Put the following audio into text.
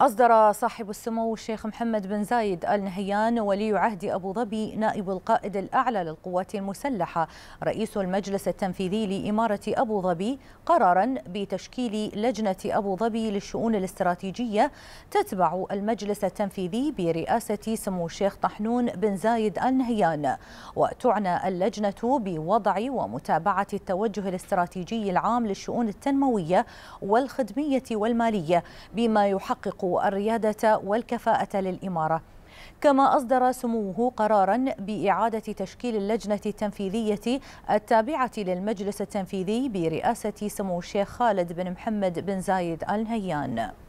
أصدر صاحب السمو الشيخ محمد بن زايد آل نهيان ولي عهد أبو ظبي نائب القائد الأعلى للقوات المسلحة رئيس المجلس التنفيذي لإمارة أبو ظبي قرارا بتشكيل لجنة أبو ظبي للشؤون الاستراتيجية تتبع المجلس التنفيذي برئاسة سمو الشيخ طحنون بن زايد آل نهيان وتعنى اللجنة بوضع ومتابعة التوجه الاستراتيجي العام للشؤون التنموية والخدمية والمالية بما يحقق تحقق الريادة والكفاءة للإمارة كما أصدر سموه قرارا بإعادة تشكيل اللجنة التنفيذية التابعة للمجلس التنفيذي برئاسة سمو الشيخ خالد بن محمد بن زايد آل نهيان